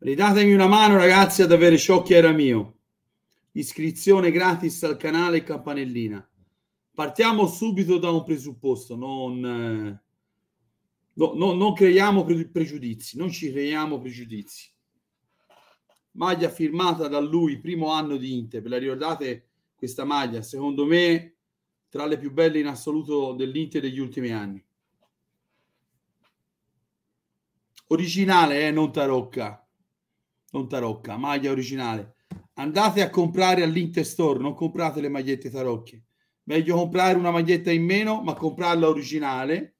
Ridatemi una mano ragazzi ad avere ciò che era mio. Iscrizione gratis al canale campanellina. Partiamo subito da un presupposto, non, eh, no, no, non creiamo pregiudizi, non ci creiamo pregiudizi. Maglia firmata da lui, primo anno di Inter, ve la ricordate questa maglia? Secondo me tra le più belle in assoluto dell'Inter degli ultimi anni. Originale, eh, non tarocca non tarocca, maglia originale. Andate a comprare all'Inter Store, non comprate le magliette tarocche. Meglio comprare una maglietta in meno, ma comprarla originale.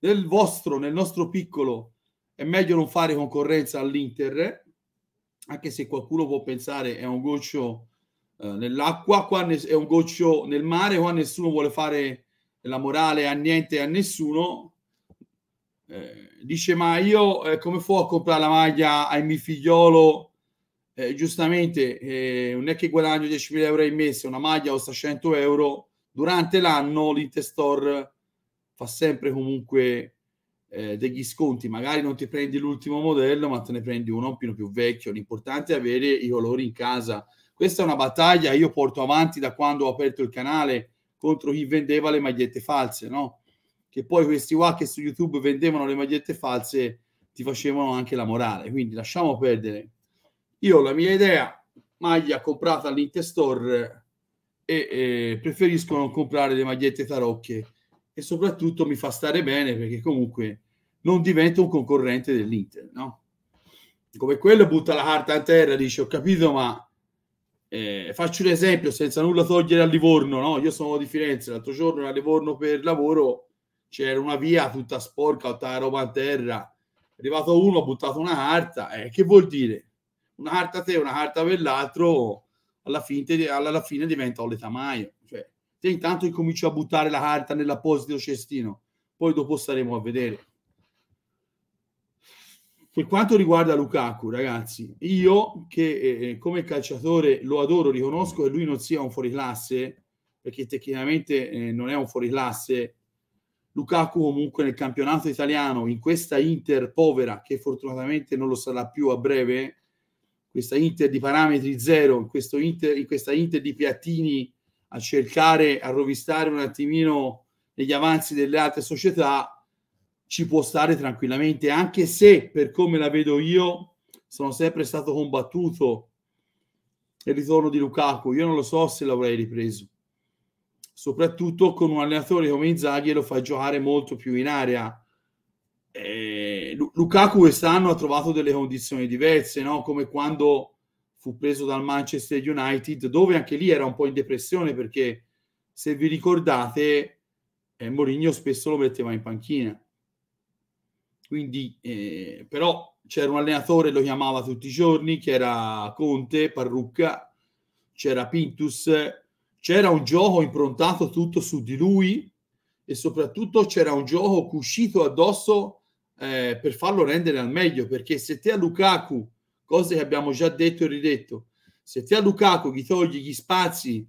Nel vostro, nel nostro piccolo, è meglio non fare concorrenza all'Inter, anche se qualcuno può pensare è un goccio eh, nell'acqua, qua è un goccio nel mare, qua nessuno vuole fare la morale a niente a nessuno, eh, dice ma io eh, come fu a comprare la maglia ai miei figliolo eh, giustamente eh, non è che guadagno 10.000 euro al mese una maglia costa 100 euro durante l'anno l'Interstore fa sempre comunque eh, degli sconti magari non ti prendi l'ultimo modello ma te ne prendi uno un più vecchio l'importante è avere i colori in casa questa è una battaglia che io porto avanti da quando ho aperto il canale contro chi vendeva le magliette false no? che poi questi qua che su YouTube vendevano le magliette false ti facevano anche la morale. Quindi lasciamo perdere. Io ho la mia idea, maglia comprata all'Interstore e, e preferisco non comprare le magliette tarocche e soprattutto mi fa stare bene perché comunque non divento un concorrente dell'Inter, no? Come quello butta la carta a terra, dice ho capito ma eh, faccio un esempio senza nulla togliere a Livorno, no? Io sono di Firenze, l'altro giorno a Livorno per lavoro c'era una via tutta sporca, tutta roba a terra. È arrivato uno, ha buttato una carta. Eh, che vuol dire? Una carta a te, una carta per l'altro, alla fine, alla fine diventa un letamaio. Cioè, te intanto incominci a buttare la carta nell'apposito cestino, poi dopo staremo a vedere. Per quanto riguarda Lukaku, ragazzi, io che eh, eh come calciatore lo adoro, riconosco che lui non sia un fuoriclasse, perché tecnicamente eh, non è un fuoriclasse, Lukaku comunque nel campionato italiano, in questa Inter povera, che fortunatamente non lo sarà più a breve, questa Inter di parametri zero, in, Inter, in questa Inter di piattini a cercare, a rovistare un attimino negli avanzi delle altre società, ci può stare tranquillamente, anche se per come la vedo io sono sempre stato combattuto il ritorno di Lukaku, io non lo so se l'avrei ripreso soprattutto con un allenatore come Inzaghi lo fa giocare molto più in area. Eh, Lukaku quest'anno ha trovato delle condizioni diverse, no? come quando fu preso dal Manchester United, dove anche lì era un po' in depressione perché se vi ricordate eh, Mourinho spesso lo metteva in panchina. Quindi, eh, però c'era un allenatore, lo chiamava tutti i giorni, che era Conte, Parrucca, c'era Pintus, c'era un gioco improntato tutto su di lui e soprattutto c'era un gioco cuscito addosso eh, per farlo rendere al meglio, perché se te a Lukaku, cose che abbiamo già detto e ridetto, se te a Lukaku gli togli gli spazi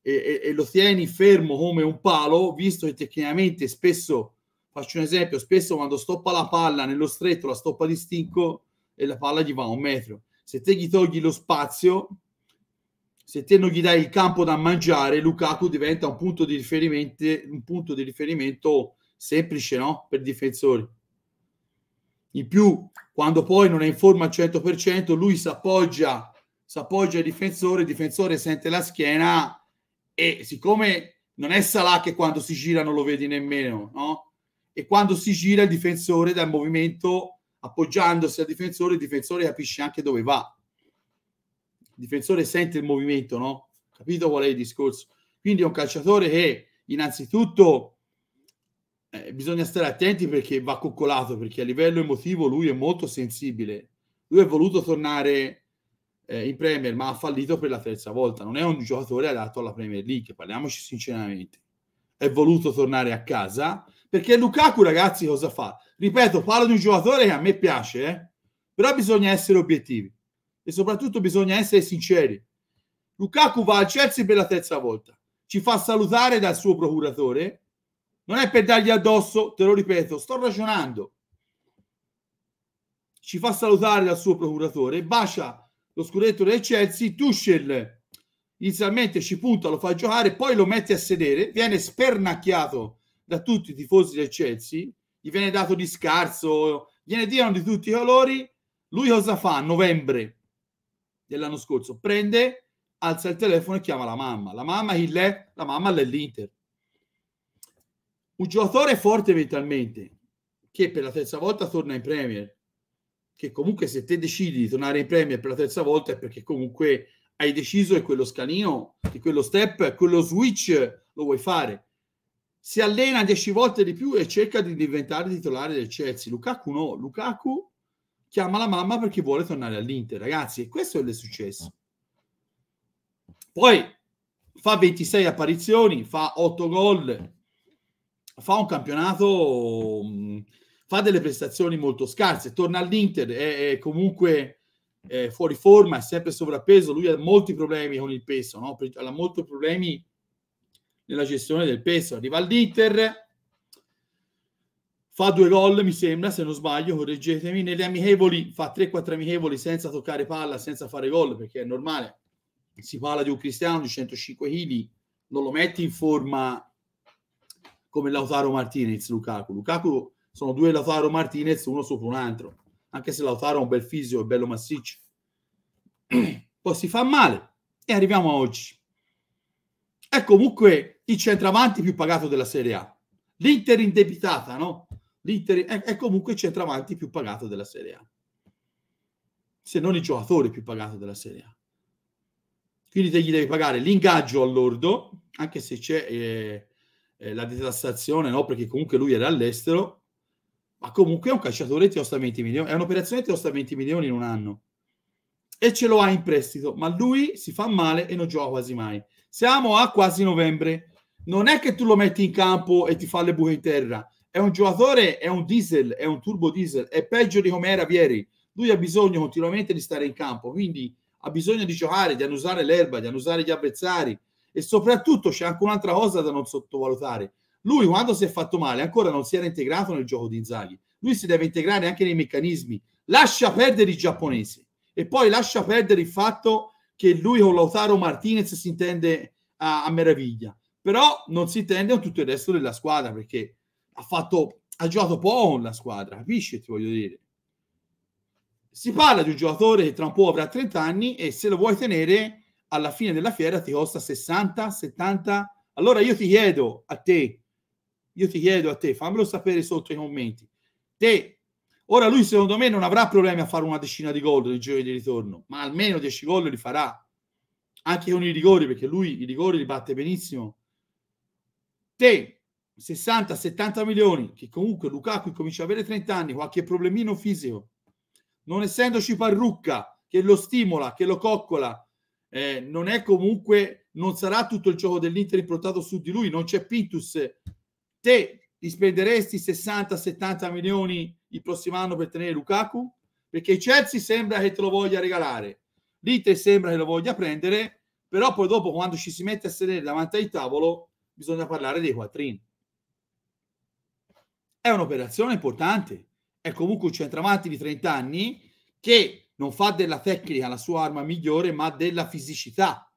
e, e, e lo tieni fermo come un palo, visto che tecnicamente spesso, faccio un esempio, spesso quando stoppa la palla nello stretto la stoppa di stinco e la palla gli va a un metro. Se te gli togli lo spazio, se te non gli dai il campo da mangiare, Lukaku diventa un punto di riferimento, punto di riferimento semplice no? per i difensori. In più, quando poi non è in forma al 100%, lui si appoggia, al difensore, il difensore sente la schiena e siccome non è Salah che quando si gira non lo vedi nemmeno, no? E quando si gira il difensore dal movimento appoggiandosi al difensore, il difensore capisce anche dove va difensore sente il movimento, no? Capito qual è il discorso? Quindi è un calciatore che innanzitutto eh, bisogna stare attenti perché va coccolato, perché a livello emotivo lui è molto sensibile. Lui è voluto tornare eh, in Premier, ma ha fallito per la terza volta. Non è un giocatore adatto alla Premier League, parliamoci sinceramente. È voluto tornare a casa perché Lukaku, ragazzi, cosa fa? Ripeto, parlo di un giocatore che a me piace, eh? però bisogna essere obiettivi e soprattutto bisogna essere sinceri. Lukaku va al Chelsea per la terza volta, ci fa salutare dal suo procuratore, non è per dargli addosso, te lo ripeto, sto ragionando. Ci fa salutare dal suo procuratore, bacia lo scudetto del Chelsea, Tuschel inizialmente ci punta, lo fa giocare, poi lo mette a sedere, viene spernacchiato da tutti i tifosi del Chelsea, gli viene dato di scarso, gliene diano di tutti i colori, lui cosa fa a novembre? dell'anno scorso, prende, alza il telefono e chiama la mamma. La mamma, il, la mamma dell'Inter. Un giocatore forte mentalmente, che per la terza volta torna in Premier, che comunque se te decidi di tornare in Premier per la terza volta è perché comunque hai deciso e quello scalino, che quello step, quello switch lo vuoi fare. Si allena dieci volte di più e cerca di diventare titolare del Chelsea. Lukaku no, Lukaku chiama la mamma perché vuole tornare all'Inter, ragazzi, e questo è successo. Poi fa 26 apparizioni, fa 8 gol, fa un campionato, mm, fa delle prestazioni molto scarse, torna all'Inter, è, è comunque è fuori forma, è sempre sovrappeso, lui ha molti problemi con il peso, no? ha molti problemi nella gestione del peso, arriva all'Inter, fa due gol mi sembra se non sbaglio correggetemi nelle amichevoli fa 3-4 amichevoli senza toccare palla senza fare gol perché è normale si parla di un cristiano di 105 kg non lo metti in forma come Lautaro Martinez Lukaku Lukaku sono due Lautaro Martinez uno sopra un altro anche se Lautaro ha un bel fisico è bello massiccio poi si fa male e arriviamo a oggi è comunque il centravanti più pagato della Serie A l'Inter indebitata no? l'Inter è, è comunque il centravanti più pagato della Serie A, se non il giocatore più pagato della Serie A. Quindi te gli devi pagare l'ingaggio all'ordo, anche se c'è eh, eh, la detassazione, no? perché comunque lui era all'estero, ma comunque è un calciatore che ti costa 20 milioni, è un'operazione che ti costa 20 milioni in un anno e ce lo ha in prestito, ma lui si fa male e non gioca quasi mai. Siamo a quasi novembre, non è che tu lo metti in campo e ti fa le buche in terra, è un giocatore, è un diesel, è un turbo diesel, è peggio di come era Vieri. Lui ha bisogno continuamente di stare in campo, quindi ha bisogno di giocare, di annusare l'erba, di annusare gli avversari e soprattutto c'è anche un'altra cosa da non sottovalutare. Lui quando si è fatto male ancora non si era integrato nel gioco di Inzaghi. Lui si deve integrare anche nei meccanismi. Lascia perdere i giapponesi e poi lascia perdere il fatto che lui con Lautaro Martinez si intende a, a meraviglia. Però non si intende con tutto il resto della squadra perché ha fatto ha giocato poco con la squadra, capisci ti voglio dire? Si parla di un giocatore che tra un po' avrà 30 anni e se lo vuoi tenere alla fine della fiera ti costa 60, 70. Allora io ti chiedo a te, io ti chiedo a te, fammelo sapere sotto i commenti. Te, ora lui secondo me non avrà problemi a fare una decina di gol nel giro di ritorno, ma almeno 10 gol li farà, anche con i rigori, perché lui i rigori li batte benissimo. Te, 60-70 milioni, che comunque Lukaku comincia ad avere 30 anni, qualche problemino fisico, non essendoci Parrucca che lo stimola, che lo coccola, eh, non è comunque, non sarà tutto il gioco dell'Inter improntato su di lui, non c'è Pintus. Te ti spenderesti 60-70 milioni il prossimo anno per tenere Lukaku? Perché il Chelsea sembra che te lo voglia regalare, l'Inter sembra che lo voglia prendere, però poi dopo quando ci si mette a sedere davanti al tavolo bisogna parlare dei quattrini è un'operazione importante. È comunque un centravanti di 30 anni che non fa della tecnica la sua arma migliore, ma della fisicità.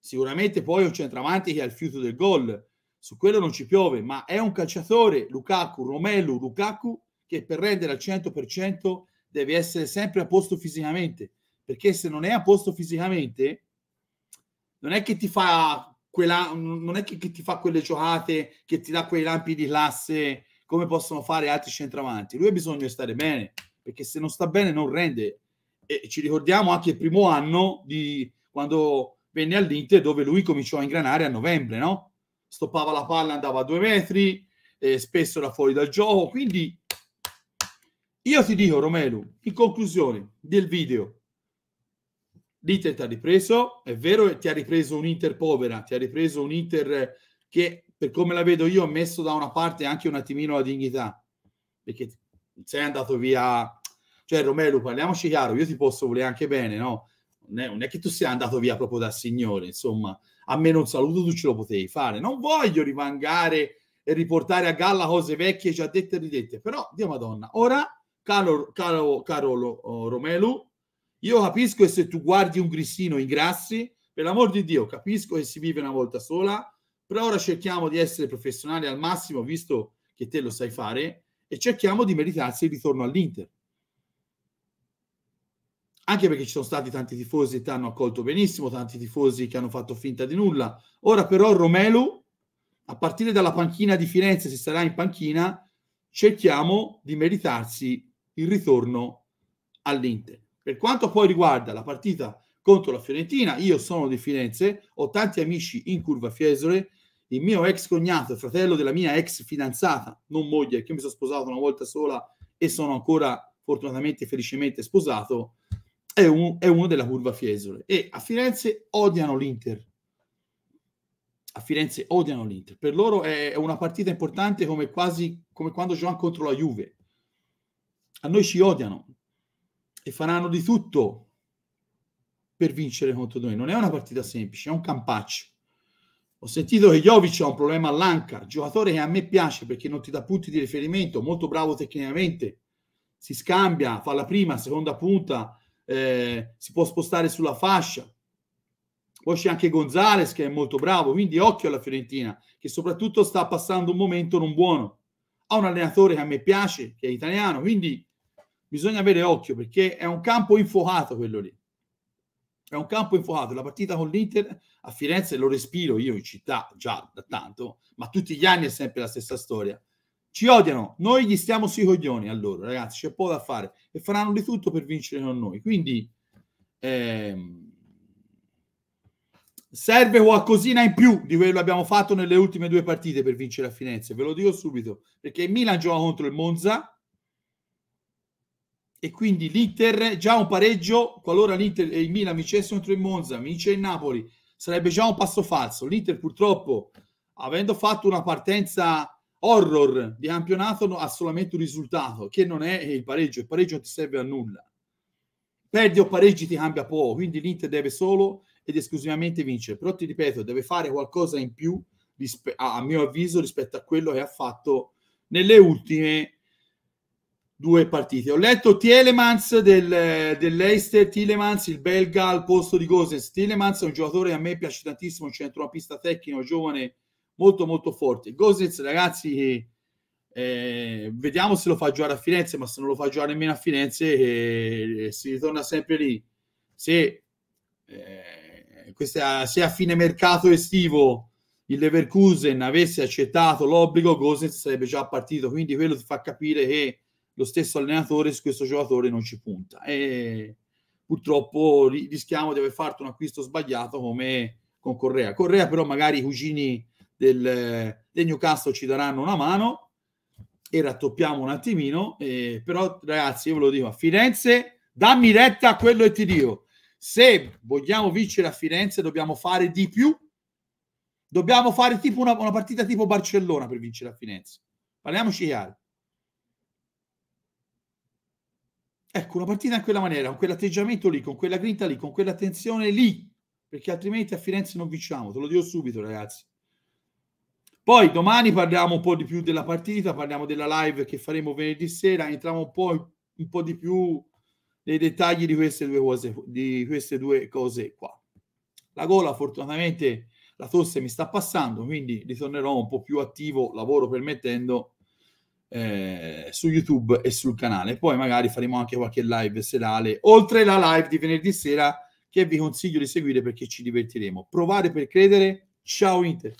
Sicuramente poi è un centravanti che ha il fiuto del gol, su quello non ci piove, ma è un calciatore, Lukaku, Romelu, Lukaku, che per rendere al 100% deve essere sempre a posto fisicamente, perché se non è a posto fisicamente, non è che ti fa quella, non è che, che ti fa quelle giocate che ti dà quei lampi di classe come possono fare altri centravanti. Lui ha bisogno di stare bene, perché se non sta bene non rende. E ci ricordiamo anche il primo anno di quando venne all'Inter, dove lui cominciò a ingranare a novembre, no? Stoppava la palla, andava a due metri, eh, spesso era fuori dal gioco. Quindi io ti dico, Romelu, in conclusione del video, l'Inter ti ha ripreso, è vero che ti ha ripreso un Inter povera, ti ha ripreso un Inter che per come la vedo io, ho messo da una parte anche un attimino la dignità, perché sei andato via, cioè Romelu, parliamoci chiaro, io ti posso volere anche bene, no? Non è, non è che tu sia andato via proprio da signore, insomma, a meno un saluto tu ce lo potevi fare. Non voglio rimangare e riportare a galla cose vecchie già dette e ridette, però, Dio Madonna, ora, caro, caro, caro oh, Romelu, io capisco che se tu guardi un grissino in grassi, per l'amor di Dio, capisco che si vive una volta sola, per ora cerchiamo di essere professionali al massimo, visto che te lo sai fare, e cerchiamo di meritarsi il ritorno all'Inter. Anche perché ci sono stati tanti tifosi che ti hanno accolto benissimo, tanti tifosi che hanno fatto finta di nulla. Ora però Romelu, a partire dalla panchina di Firenze, se sarà in panchina, cerchiamo di meritarsi il ritorno all'Inter. Per quanto poi riguarda la partita contro la Fiorentina. Io sono di Firenze, ho tanti amici in curva Fiesole. Il mio ex cognato, fratello della mia ex fidanzata, non moglie, che mi sono sposato una volta sola e sono ancora fortunatamente felicemente sposato, è, un, è uno della curva Fiesole. E a Firenze odiano l'Inter. A Firenze odiano l'Inter. Per loro è una partita importante come quasi come quando giocano contro la Juve. A noi ci odiano e faranno di tutto per vincere contro noi. Non è una partita semplice, è un campaccio. Ho sentito che Jovic ha un problema all'anca, giocatore che a me piace perché non ti dà punti di riferimento, molto bravo tecnicamente, si scambia, fa la prima, seconda punta, eh, si può spostare sulla fascia. Poi c'è anche Gonzales che è molto bravo, quindi occhio alla Fiorentina, che soprattutto sta passando un momento non buono. Ha un allenatore che a me piace, che è italiano, quindi bisogna avere occhio perché è un campo infuocato quello lì. È un campo infuocato. La partita con l'Inter a Firenze lo respiro io in città già da tanto, ma tutti gli anni è sempre la stessa storia. Ci odiano, noi gli stiamo sui coglioni a loro, ragazzi, c'è poco da fare e faranno di tutto per vincere con noi. Quindi ehm, serve qualcosina in più di quello che abbiamo fatto nelle ultime due partite per vincere a Firenze, ve lo dico subito, perché Milan gioca contro il Monza e quindi l'Inter già un pareggio, qualora l'Inter e il Milan vincessero contro il Monza, vince il Napoli, sarebbe già un passo falso. L'Inter purtroppo, avendo fatto una partenza horror di campionato, ha solamente un risultato, che non è il pareggio. Il pareggio non ti serve a nulla. Perdi o pareggi ti cambia poco, quindi l'Inter deve solo ed esclusivamente vincere. Però ti ripeto, deve fare qualcosa in più, a mio avviso, rispetto a quello che ha fatto nelle ultime due partite. Ho letto Tielemans del, dell'Eister, Tielemans, il belga al posto di Gosens. Tielemans è un giocatore che a me piace tantissimo, un centrocampista tecnico, giovane, molto molto forte. Gosens, ragazzi, eh, vediamo se lo fa giocare a Firenze, ma se non lo fa giocare nemmeno a Firenze, eh, si ritorna sempre lì. Se, eh, se a fine mercato estivo il Leverkusen avesse accettato l'obbligo, Gosens sarebbe già partito. Quindi quello ti fa capire che lo stesso allenatore su questo giocatore non ci punta. E purtroppo rischiamo di aver fatto un acquisto sbagliato come con Correa. Correa però magari i cugini del, del Newcastle ci daranno una mano e rattoppiamo un attimino. Eh, però ragazzi, io ve lo dico, a Firenze dammi retta a quello e ti dico, se vogliamo vincere a Firenze dobbiamo fare di più. Dobbiamo fare tipo una, una partita tipo Barcellona per vincere a Firenze. Parliamoci chiaro Ecco, una partita in quella maniera, con quell'atteggiamento lì, con quella grinta lì, con quell'attenzione lì, perché altrimenti a Firenze non vinciamo, te lo dico subito ragazzi. Poi domani parliamo un po' di più della partita, parliamo della live che faremo venerdì sera, entriamo un po', un po di più nei dettagli di queste due cose, di queste due cose qua. La gola fortunatamente la tosse mi sta passando, quindi ritornerò un po' più attivo, lavoro permettendo, eh, su YouTube e sul canale. Poi magari faremo anche qualche live serale, oltre la live di venerdì sera che vi consiglio di seguire perché ci divertiremo. Provare per credere. Ciao Inter.